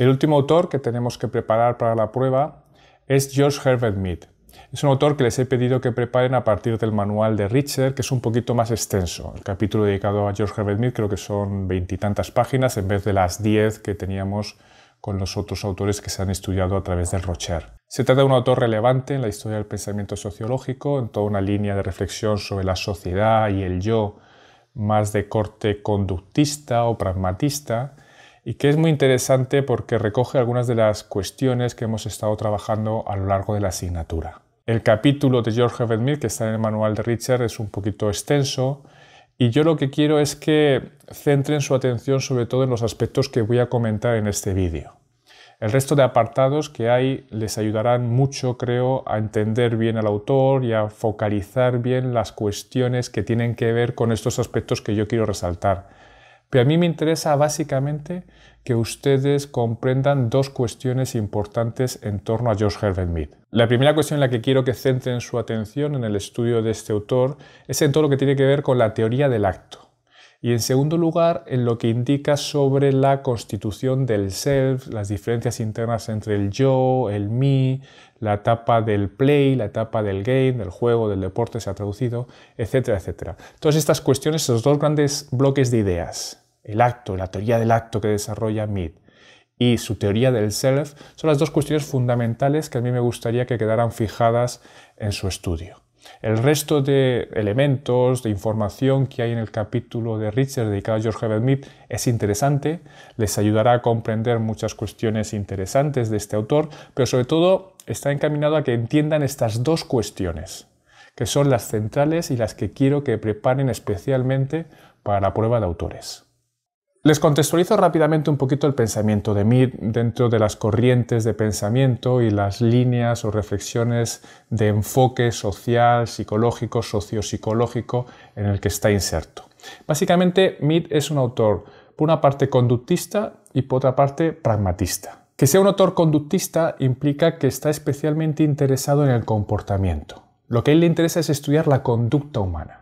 El último autor que tenemos que preparar para la prueba es George Herbert Mead. Es un autor que les he pedido que preparen a partir del manual de Richard, que es un poquito más extenso. El capítulo dedicado a George Herbert Mead creo que son veintitantas páginas en vez de las diez que teníamos con los otros autores que se han estudiado a través del Rocher. Se trata de un autor relevante en la historia del pensamiento sociológico, en toda una línea de reflexión sobre la sociedad y el yo, más de corte conductista o pragmatista, y que es muy interesante porque recoge algunas de las cuestiones que hemos estado trabajando a lo largo de la asignatura. El capítulo de George Herbert que está en el manual de Richard, es un poquito extenso y yo lo que quiero es que centren su atención sobre todo en los aspectos que voy a comentar en este vídeo. El resto de apartados que hay les ayudarán mucho, creo, a entender bien al autor y a focalizar bien las cuestiones que tienen que ver con estos aspectos que yo quiero resaltar pero a mí me interesa básicamente que ustedes comprendan dos cuestiones importantes en torno a George Herbert Mead. La primera cuestión en la que quiero que centren su atención en el estudio de este autor es en todo lo que tiene que ver con la teoría del acto. Y en segundo lugar, en lo que indica sobre la constitución del self, las diferencias internas entre el yo, el mí, la etapa del play, la etapa del game, del juego, del deporte se ha traducido, etcétera, etcétera. Todas estas cuestiones, estos dos grandes bloques de ideas, el acto, la teoría del acto que desarrolla Mead y su teoría del self, son las dos cuestiones fundamentales que a mí me gustaría que quedaran fijadas en su estudio. El resto de elementos, de información que hay en el capítulo de Richard dedicado a George Herbert Mead es interesante, les ayudará a comprender muchas cuestiones interesantes de este autor, pero sobre todo está encaminado a que entiendan estas dos cuestiones, que son las centrales y las que quiero que preparen especialmente para la prueba de autores. Les contextualizo rápidamente un poquito el pensamiento de Mead dentro de las corrientes de pensamiento y las líneas o reflexiones de enfoque social, psicológico, sociopsicológico en el que está inserto. Básicamente, Mead es un autor, por una parte conductista y por otra parte pragmatista. Que sea un autor conductista implica que está especialmente interesado en el comportamiento. Lo que a él le interesa es estudiar la conducta humana.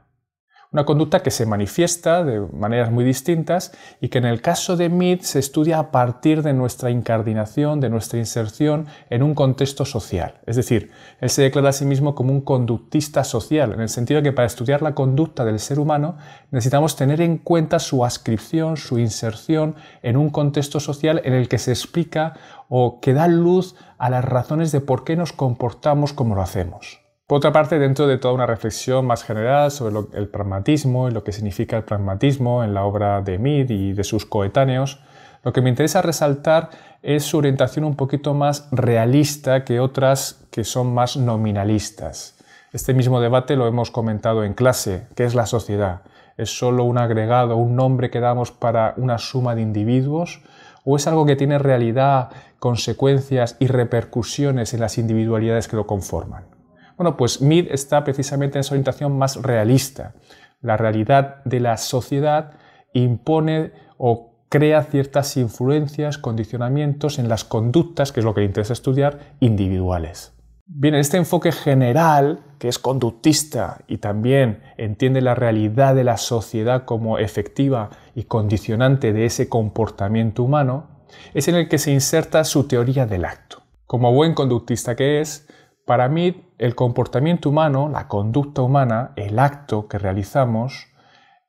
Una conducta que se manifiesta de maneras muy distintas y que en el caso de Mead se estudia a partir de nuestra incardinación, de nuestra inserción en un contexto social. Es decir, él se declara a sí mismo como un conductista social, en el sentido de que para estudiar la conducta del ser humano necesitamos tener en cuenta su ascripción, su inserción en un contexto social en el que se explica o que da luz a las razones de por qué nos comportamos como lo hacemos. Por otra parte, dentro de toda una reflexión más general sobre el pragmatismo y lo que significa el pragmatismo en la obra de Mead y de sus coetáneos, lo que me interesa resaltar es su orientación un poquito más realista que otras que son más nominalistas. Este mismo debate lo hemos comentado en clase, que es la sociedad. ¿Es solo un agregado, un nombre que damos para una suma de individuos? ¿O es algo que tiene realidad, consecuencias y repercusiones en las individualidades que lo conforman? Bueno, pues Mead está precisamente en su orientación más realista. La realidad de la sociedad impone o crea ciertas influencias, condicionamientos en las conductas, que es lo que le interesa estudiar, individuales. Bien, este enfoque general, que es conductista y también entiende la realidad de la sociedad como efectiva y condicionante de ese comportamiento humano, es en el que se inserta su teoría del acto. Como buen conductista que es, para mí el comportamiento humano, la conducta humana, el acto que realizamos,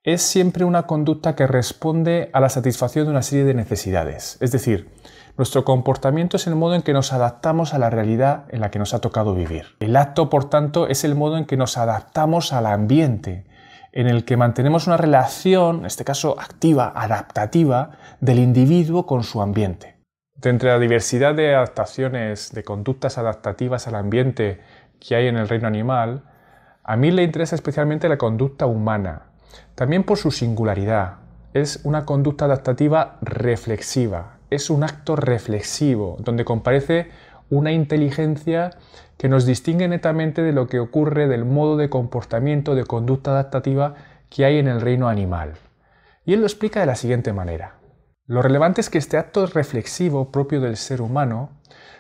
es siempre una conducta que responde a la satisfacción de una serie de necesidades. Es decir, nuestro comportamiento es el modo en que nos adaptamos a la realidad en la que nos ha tocado vivir. El acto, por tanto, es el modo en que nos adaptamos al ambiente, en el que mantenemos una relación, en este caso activa, adaptativa, del individuo con su ambiente. De entre la diversidad de adaptaciones, de conductas adaptativas al ambiente que hay en el reino animal, a mí le interesa especialmente la conducta humana, también por su singularidad. Es una conducta adaptativa reflexiva, es un acto reflexivo, donde comparece una inteligencia que nos distingue netamente de lo que ocurre del modo de comportamiento, de conducta adaptativa que hay en el reino animal. Y él lo explica de la siguiente manera. Lo relevante es que este acto reflexivo propio del ser humano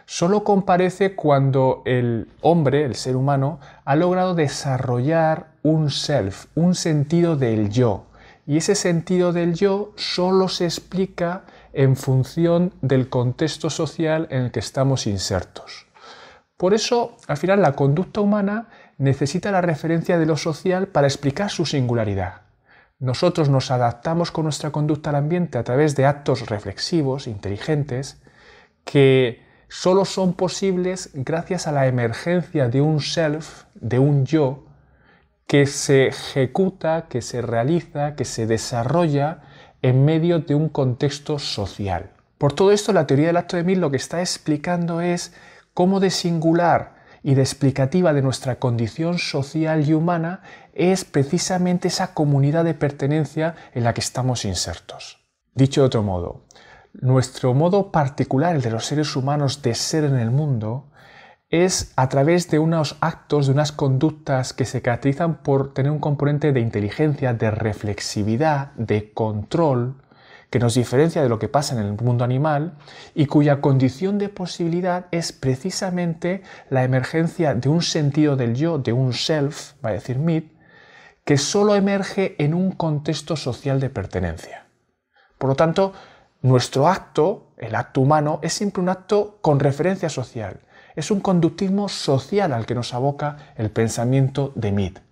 solo comparece cuando el hombre, el ser humano, ha logrado desarrollar un self, un sentido del yo. Y ese sentido del yo solo se explica en función del contexto social en el que estamos insertos. Por eso, al final, la conducta humana necesita la referencia de lo social para explicar su singularidad nosotros nos adaptamos con nuestra conducta al ambiente a través de actos reflexivos, inteligentes, que solo son posibles gracias a la emergencia de un self, de un yo, que se ejecuta, que se realiza, que se desarrolla en medio de un contexto social. Por todo esto, la teoría del acto de mil lo que está explicando es cómo de singular y de explicativa de nuestra condición social y humana es precisamente esa comunidad de pertenencia en la que estamos insertos. Dicho de otro modo, nuestro modo particular, de los seres humanos, de ser en el mundo, es a través de unos actos, de unas conductas que se caracterizan por tener un componente de inteligencia, de reflexividad, de control, que nos diferencia de lo que pasa en el mundo animal y cuya condición de posibilidad es precisamente la emergencia de un sentido del yo, de un self, va a decir Mead, que solo emerge en un contexto social de pertenencia. Por lo tanto, nuestro acto, el acto humano, es siempre un acto con referencia social. Es un conductismo social al que nos aboca el pensamiento de Mead.